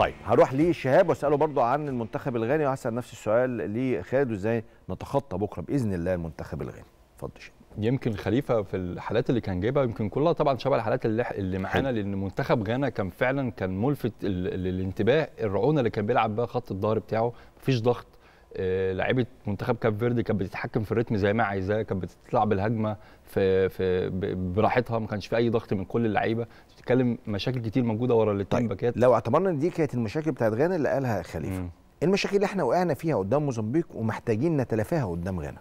طيب هروح لشهاب واساله برضه عن المنتخب الغاني وهسال نفس السؤال لخالد وازاي نتخطى بكره باذن الله المنتخب الغاني اتفضل يمكن خليفه في الحالات اللي كان جايبها يمكن كلها طبعا شبه الحالات اللي, اللي معانا لان منتخب غانا كان فعلا كان ملفت للانتباه الرعونه اللي كان بيلعب بها خط الظهر بتاعه مفيش ضغط آه، لعيبه منتخب كاب فيردي كانت بتتحكم في الريتم زي ما عايزاه كانت بتطلع بالهجمه في في براحتها ما كانش في اي ضغط من كل اللعيبه بتتكلم مشاكل كتير موجوده ورا الاثنين طيب باكات لو اعتبرنا ان دي كانت المشاكل بتاعت غانا اللي قالها خليفه المشاكل اللي احنا وقعنا فيها قدام موزمبيق ومحتاجين نتلافاها قدام غانا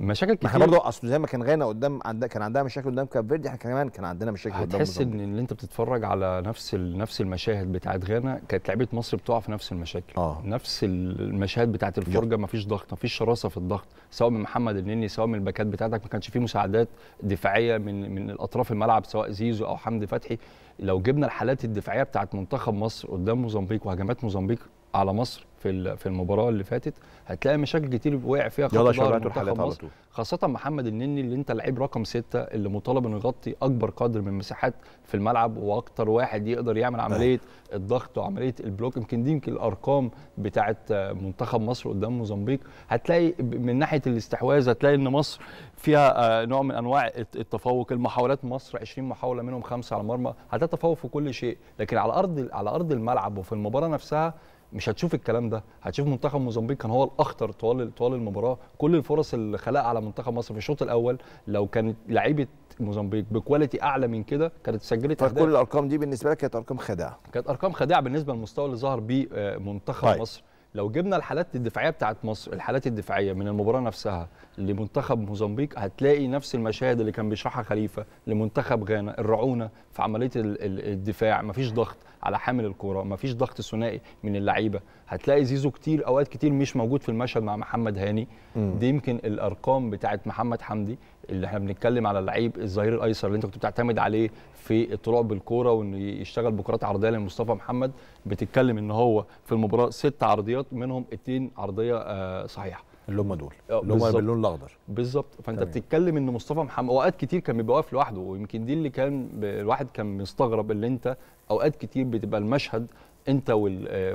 مشاكل كتير احنا برضه اصل زي ما كان غانا قدام عند... كان عندها مشاكل قدام كاب فيردي احنا كمان كان عندنا مشاكل قدام هتحس ان اللي انت بتتفرج على نفس ال... نفس المشاهد بتاعت غانا كانت لعيبه مصر بتقع في نفس المشاكل آه. نفس المشاهد بتاعت الفرجه ما فيش ضغط ما فيش شراسه في الضغط سواء من محمد النني سواء من الباكات بتاعتك ما كانش في مساعدات دفاعيه من من اطراف الملعب سواء زيزو او حمدي فتحي لو جبنا الحالات الدفاعيه بتاعت منتخب مصر قدام موزمبيق وهجمات موزمبيق على مصر في في المباراه اللي فاتت هتلاقي مشاكل كتير وقع فيها خط ظهر على طول خاصه محمد النني اللي انت لعيب رقم ستة اللي مطالب انه يغطي اكبر قدر من المساحات في الملعب واكتر واحد يقدر يعمل عمليه أه. الضغط وعمليه البلوك يمكن دي يمكن الارقام بتاعه منتخب مصر قدام موزمبيق هتلاقي من ناحيه الاستحواذ هتلاقي ان مصر فيها آه، نوع من انواع التفوق المحاولات مصر 20 محاوله منهم خمسه على المرمى هتتفوق في كل شيء لكن على ارض على ارض الملعب وفي المباراه نفسها مش هتشوف الكلام ده هتشوف منتخب موزمبيق كان هو الاخطر طوال طوال المباراه كل الفرص اللي خلقها على منتخب مصر في الشوط الاول لو كانت لعيبه موزمبيق بكواليتي اعلى من كده كانت سجلت فكل الارقام دي بالنسبه لك كانت ارقام خادعه كانت ارقام خادعه بالنسبه للمستوى اللي ظهر بيه آه، منتخب طيب. مصر لو جبنا الحالات الدفاعيه بتاعت مصر الحالات الدفاعيه من المباراه نفسها لمنتخب موزمبيق هتلاقي نفس المشاهد اللي كان بيشرحها خليفه لمنتخب غانا الرعونه في عمليه الدفاع مفيش ضغط على حامل الكوره مفيش ضغط ثنائي من اللعيبه هتلاقي زيزو كتير اوقات كتير مش موجود في المشهد مع محمد هاني دي يمكن الارقام بتاعت محمد حمدي اللي احنا بنتكلم على اللعيب الظهير الايسر اللي انت كنت بتعتمد عليه في الطلوع بالكوره وانه يشتغل بكرات عرضيه لمصطفى محمد بتتكلم ان هو في المباراه ست عرضيات منهم اثنين عرضيه آه، صحيحه اللي هم دول آه، اللي هم باللون الاخضر بالظبط فانت تمام. بتتكلم ان مصطفى محمد اوقات كتير كان بيبقى واقف لوحده ويمكن دي اللي كان ب... الواحد كان مستغرب اللي انت اوقات كتير بتبقى المشهد انت وال آه،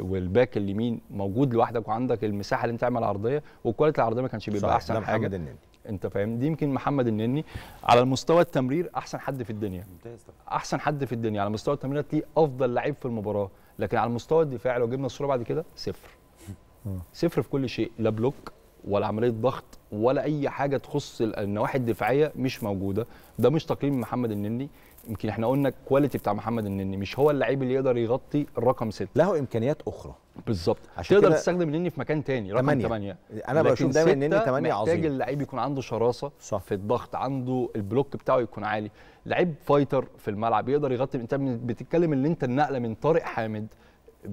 والباك اليمين موجود لوحدك وعندك المساحه اللي انت تعمل عرضيه والكواليتي العرضيه ما كانش بيبقى احسن حاجه محمد انت فاهم دي يمكن محمد النني على المستوى التمرير احسن حد في الدنيا احسن حد في الدنيا على مستوى التمريرات ليه افضل لعيب في المباراه لكن على المستوى الدفاعي لو جبنا الصوره بعد كده صفر صفر في كل شيء لا بلوك ولا عمليه ضغط ولا اي حاجه تخص النواحي الدفاعيه مش موجوده ده مش تقييم محمد النني يمكن احنا قلنا الكواليتي بتاع محمد النني مش هو اللعيب اللي يقدر يغطي الرقم 6 له امكانيات اخرى بالظبط تقدر تستخدم النني في مكان تاني رقم 8 8 انا بشوف دايما النني 8 عظيم محتاج اللعيب يكون عنده شراسه صح. في الضغط عنده البلوك بتاعه يكون عالي لعيب فايتر في الملعب يقدر يغطي انت بتتكلم ان انت النقله من طارق حامد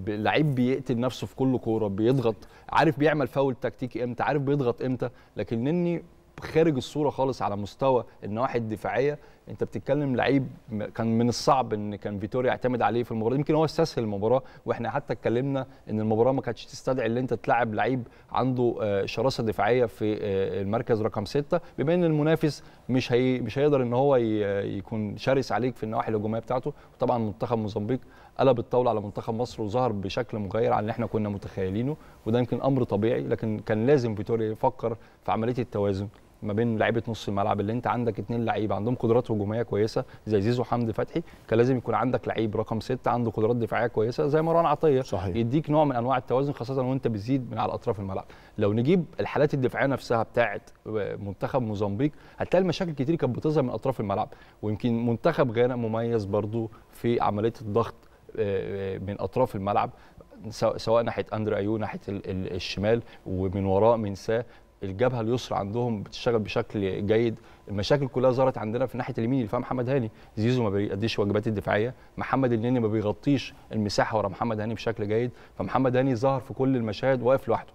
لعيب بيقتل نفسه في كل كوره بيضغط عارف بيعمل فاول تكتيكي امتى عارف بيضغط امتى لكن اني خارج الصوره خالص على مستوى النواحي الدفاعيه انت بتتكلم لعيب كان من الصعب ان كان فيتوريا يعتمد عليه في المباراه يمكن هو استسهل المباراه واحنا حتى اتكلمنا ان المباراه ما كانتش تستدعي ان انت تلعب لعيب عنده آه، شراسه دفاعيه في آه، المركز رقم سته بما ان المنافس مش هي مش هيقدر ان هو يكون شرس عليك في النواحي الهجوميه بتاعته وطبعا منتخب موزمبيق قلب الطاوله على منتخب مصر وظهر بشكل مغاير عن اللي احنا كنا متخيلينه وده يمكن امر طبيعي لكن كان لازم فيتوريا يفكر في عمليه التوازن ما بين لعيبه نص الملعب اللي انت عندك اثنين لعيبه عندهم قدرات هجوميه كويسه زي زيزو حمد فتحي كان لازم يكون عندك لعيب رقم ستة عنده قدرات دفاعيه كويسه زي مروان عطيه صحيح. يديك نوع من انواع التوازن خاصه وانت بتزيد من على اطراف الملعب لو نجيب الحالات الدفاعيه نفسها بتاعه منتخب موزمبيق هتلاقي المشاكل كتير كانت بتظهر من اطراف الملعب ويمكن منتخب غانا مميز برضو في عمليه الضغط آه، آه، من اطراف الملعب سواء ناحيه اندري ايو ناحيه الشمال ومن وراء ساه الجبهه اليسرى عندهم بتشتغل بشكل جيد المشاكل كلها ظهرت عندنا في ناحيه اليمين اللي فيها محمد هاني زيزو ما بيقديش واجبات الدفاعيه محمد النني ما بيغطيش المساحه ورا محمد هاني بشكل جيد فمحمد هاني ظهر في كل المشاهد واقف لوحده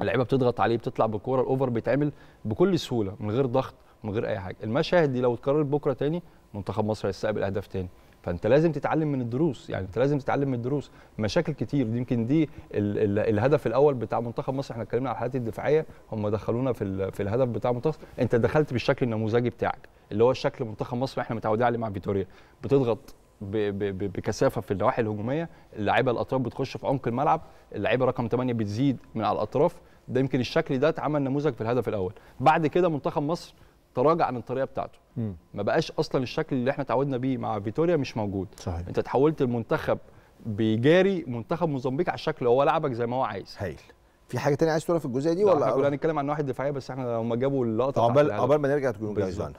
اللعيبه بتضغط عليه بتطلع بالكوره الاوفر بيتعمل بكل سهوله من غير ضغط من غير اي حاجه المشاهد دي لو اتكررت بكره تاني منتخب مصر هيستقبل اهداف تاني فانت لازم تتعلم من الدروس يعني انت لازم تتعلم من الدروس مشاكل كتير يمكن دي الهدف الاول بتاع منتخب مصر احنا اتكلمنا على الحالات الدفاعيه هم دخلونا في, في الهدف بتاع منتخب انت دخلت بالشكل النموذجي بتاعك اللي هو الشكل منتخب مصر احنا متعودين عليه مع فيتوريا بتضغط بكثافه في النواحي الهجوميه اللعيبه الاطراف بتخش في عمق الملعب اللعيبه رقم 8 بتزيد من على الاطراف ده يمكن الشكل ده اتعمل نموذج في الهدف الاول بعد كده منتخب مصر تراجع عن الطريقه بتاعته مم. ما بقاش اصلا الشكل اللي احنا تعودنا بيه مع فيتوريا مش موجود صحيح. انت تحولت المنتخب بيجاري منتخب موزمبيق على الشكل هو لعبك زي ما هو عايز هايل في حاجه تانية عايز تقولها في الجزئيه دي ولا احنا كنا هنتكلم عن واحد دفاعيه بس احنا هم جابوا اللقطه عقبال ما نرجع تكون جاهزه